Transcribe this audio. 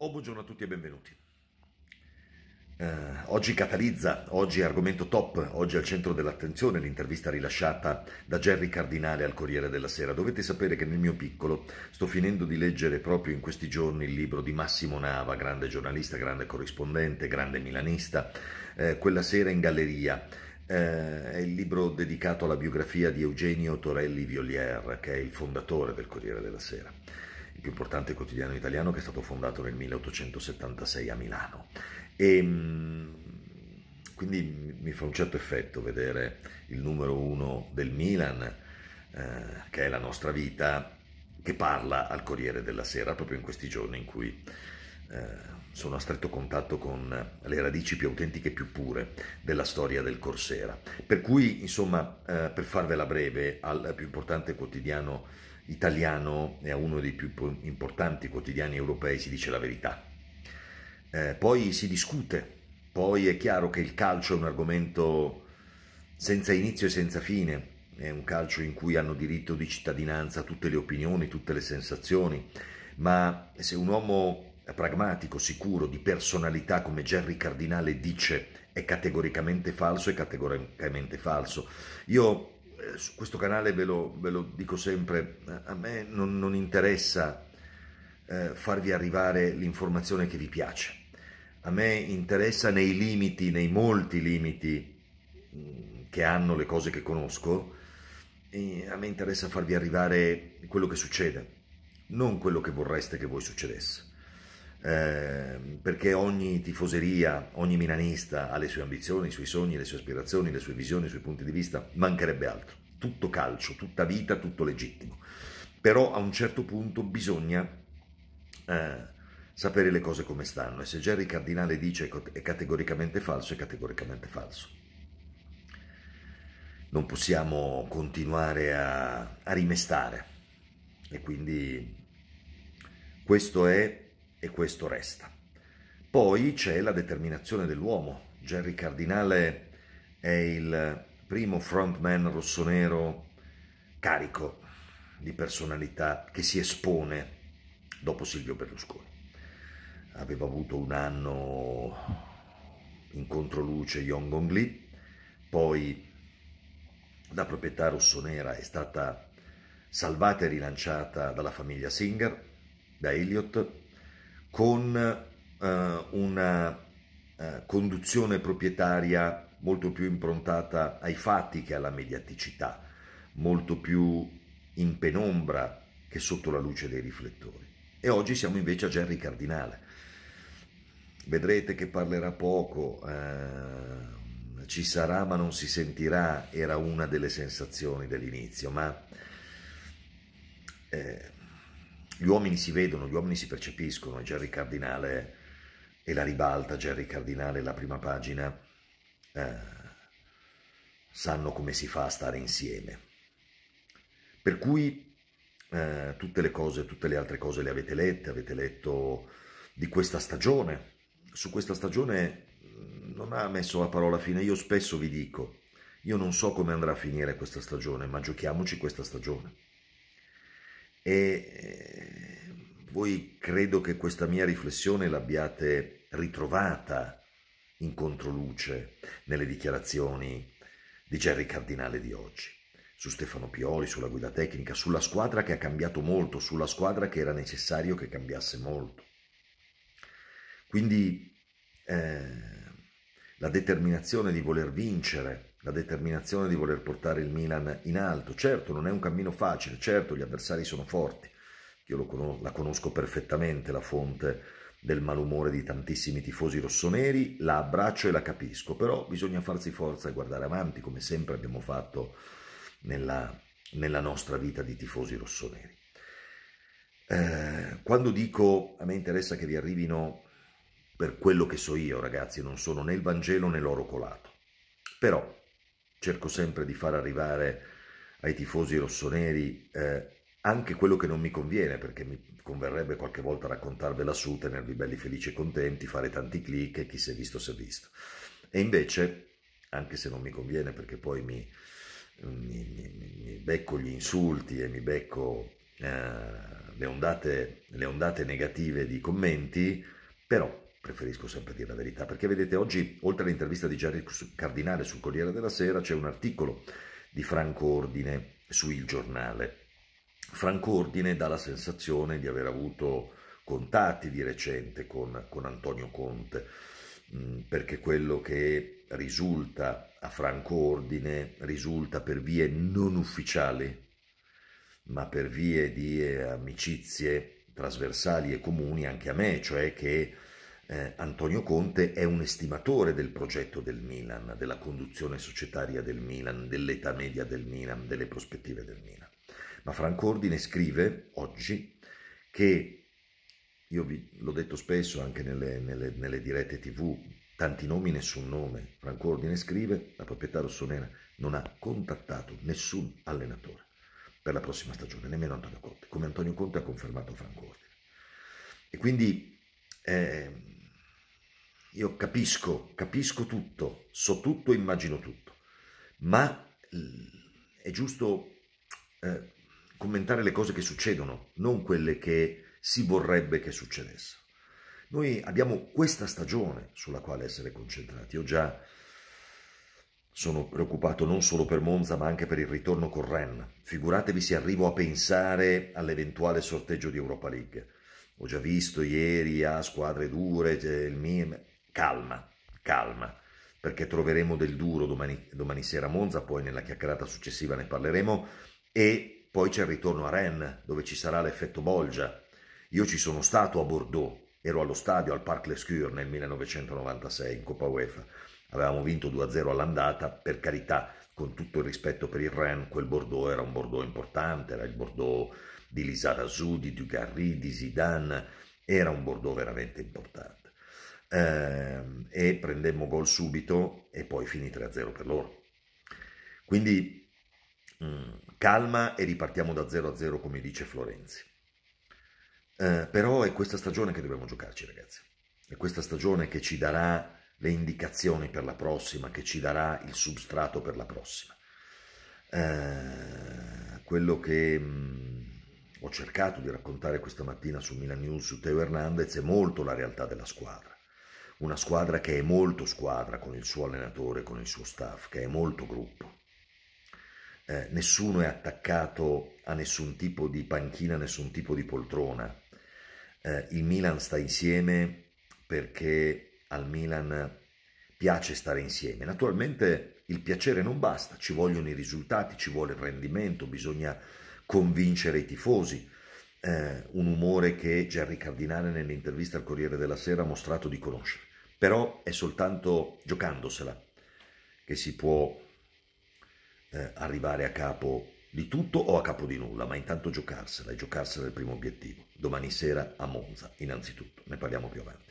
Oh, buongiorno a tutti e benvenuti. Eh, oggi catalizza, oggi argomento top, oggi al centro dell'attenzione l'intervista rilasciata da Gerry Cardinale al Corriere della Sera. Dovete sapere che nel mio piccolo sto finendo di leggere proprio in questi giorni il libro di Massimo Nava, grande giornalista, grande corrispondente, grande milanista, eh, quella sera in galleria. Eh, è il libro dedicato alla biografia di Eugenio Torelli Violier, che è il fondatore del Corriere della Sera il più importante quotidiano italiano che è stato fondato nel 1876 a Milano. E, ehm, quindi mi fa un certo effetto vedere il numero uno del Milan, eh, che è la nostra vita, che parla al Corriere della Sera proprio in questi giorni in cui eh, sono a stretto contatto con le radici più autentiche e più pure della storia del Corsera. Per cui, insomma, eh, per farvela breve, al più importante quotidiano italiano, italiano e a uno dei più importanti quotidiani europei si dice la verità. Eh, poi si discute, poi è chiaro che il calcio è un argomento senza inizio e senza fine, è un calcio in cui hanno diritto di cittadinanza tutte le opinioni, tutte le sensazioni, ma se un uomo pragmatico, sicuro, di personalità come Gerry Cardinale dice è categoricamente falso, è categoricamente falso. Io eh, su questo canale ve lo, ve lo, dico sempre, eh, a me non, non interessa eh, farvi arrivare l'informazione che vi piace, a me interessa nei limiti, nei molti limiti mm, che hanno le cose che conosco, a me interessa farvi arrivare quello che succede, non quello che vorreste che voi succedesse. Ehm, perché ogni tifoseria, ogni milanista ha le sue ambizioni, i suoi sogni, le sue aspirazioni, le sue visioni, i suoi punti di vista, mancherebbe altro. Tutto calcio, tutta vita, tutto legittimo. Però a un certo punto bisogna eh, sapere le cose come stanno e se Gerry Cardinale dice è categoricamente falso, è categoricamente falso. Non possiamo continuare a, a rimestare e quindi questo è e questo resta. Poi c'è la determinazione dell'uomo. Jerry Cardinale è il primo frontman rossonero carico di personalità che si espone dopo Silvio Berlusconi. Aveva avuto un anno in controluce Yong Gong Lee, poi la proprietà rossonera è stata salvata e rilanciata dalla famiglia Singer, da Elliott, con eh, una eh, conduzione proprietaria molto più improntata ai fatti che alla mediaticità, molto più in penombra che sotto la luce dei riflettori. E oggi siamo invece a Gerry Cardinale. Vedrete che parlerà poco, eh, ci sarà ma non si sentirà, era una delle sensazioni dell'inizio, ma eh, gli uomini si vedono, gli uomini si percepiscono, e Jerry Cardinale e la ribalta, Gerry Cardinale la prima pagina, eh, sanno come si fa a stare insieme. Per cui eh, tutte le cose, tutte le altre cose le avete lette, avete letto di questa stagione. Su questa stagione mm, non ha messo la parola fine, io spesso vi dico, io non so come andrà a finire questa stagione, ma giochiamoci questa stagione. E eh, voi credo che questa mia riflessione l'abbiate ritrovata in controluce nelle dichiarazioni di Gerry Cardinale di oggi, su Stefano Pioli, sulla guida tecnica, sulla squadra che ha cambiato molto, sulla squadra che era necessario che cambiasse molto. Quindi eh, la determinazione di voler vincere, la determinazione di voler portare il Milan in alto. Certo, non è un cammino facile, certo gli avversari sono forti, io conosco, la conosco perfettamente la fonte del malumore di tantissimi tifosi rossoneri, la abbraccio e la capisco, però bisogna farsi forza e guardare avanti come sempre abbiamo fatto nella, nella nostra vita di tifosi rossoneri. Eh, quando dico a me interessa che vi arrivino per quello che so io, ragazzi, non sono né il Vangelo né l'oro colato, però cerco sempre di far arrivare ai tifosi rossoneri eh, anche quello che non mi conviene, perché mi converrebbe qualche volta raccontarvela su, tenervi belli felici e contenti, fare tanti click e chi si è visto si è visto. E invece, anche se non mi conviene perché poi mi, mi, mi, mi becco gli insulti e mi becco eh, le, ondate, le ondate negative di commenti, però preferisco sempre dire la verità, perché vedete oggi, oltre all'intervista di Gianni Cardinale sul Corriere della Sera, c'è un articolo di Franco Ordine su Il Giornale. Franco Ordine dà la sensazione di aver avuto contatti di recente con, con Antonio Conte, mm, perché quello che risulta a Franco Ordine risulta per vie non ufficiali, ma per vie di eh, amicizie trasversali e comuni anche a me, cioè che eh, Antonio Conte è un estimatore del progetto del Milan, della conduzione societaria del Milan, dell'età media del Milan, delle prospettive del Milan. Ma Franco Ordine scrive oggi che, io vi, l'ho detto spesso anche nelle, nelle, nelle dirette tv, tanti nomi, nessun nome. Franco Ordine scrive, la proprietà rossonera non ha contattato nessun allenatore per la prossima stagione, nemmeno Antonio Conte, come Antonio Conte ha confermato Franco Ordine. E quindi... Eh, io capisco, capisco tutto, so tutto, immagino tutto, ma mm, è giusto eh, commentare le cose che succedono, non quelle che si vorrebbe che succedessero. Noi abbiamo questa stagione sulla quale essere concentrati. Io già sono preoccupato non solo per Monza ma anche per il ritorno con Ren. Figuratevi se arrivo a pensare all'eventuale sorteggio di Europa League. Ho già visto ieri a squadre dure, il Mime, calma, calma, perché troveremo del duro domani, domani sera a Monza, poi nella chiacchierata successiva ne parleremo, e poi c'è il ritorno a Rennes, dove ci sarà l'effetto Bolgia. Io ci sono stato a Bordeaux, ero allo stadio al Parc Lescure nel 1996 in Coppa UEFA. Avevamo vinto 2-0 all'andata, per carità, con tutto il rispetto per il Rennes, quel Bordeaux era un Bordeaux importante, era il Bordeaux di Lizarazu, di Dugarry, di Zidane, era un Bordeaux veramente importante ehm, e prendemmo gol subito e poi finì 3-0 per loro. Quindi mh, mm, calma e ripartiamo da 0-0 come dice Florenzi. Eh, però è questa stagione che dobbiamo giocarci ragazzi, è questa stagione che ci darà le indicazioni per la prossima, che ci darà il substrato per la prossima. Eh, quello che mh, mm, ho cercato di raccontare questa mattina su Milan News, su Teo Hernandez, è molto la realtà della squadra una squadra che è molto squadra con il suo allenatore, con il suo staff, che è molto gruppo. Eh, nessuno è attaccato a nessun tipo di panchina, a nessun tipo di poltrona. Eh, il Milan sta insieme perché al Milan piace stare insieme. Naturalmente il piacere non basta, ci vogliono i risultati, ci vuole il rendimento, bisogna convincere i tifosi eh, un umore che Gerry Cardinale nell'intervista al Corriere della Sera ha mostrato di conoscere. Però è soltanto giocandosela che si può eh, arrivare a capo di tutto o a capo di nulla, ma intanto giocarsela e giocarsela è il primo obiettivo. Domani sera a Monza, innanzitutto, ne parliamo più avanti.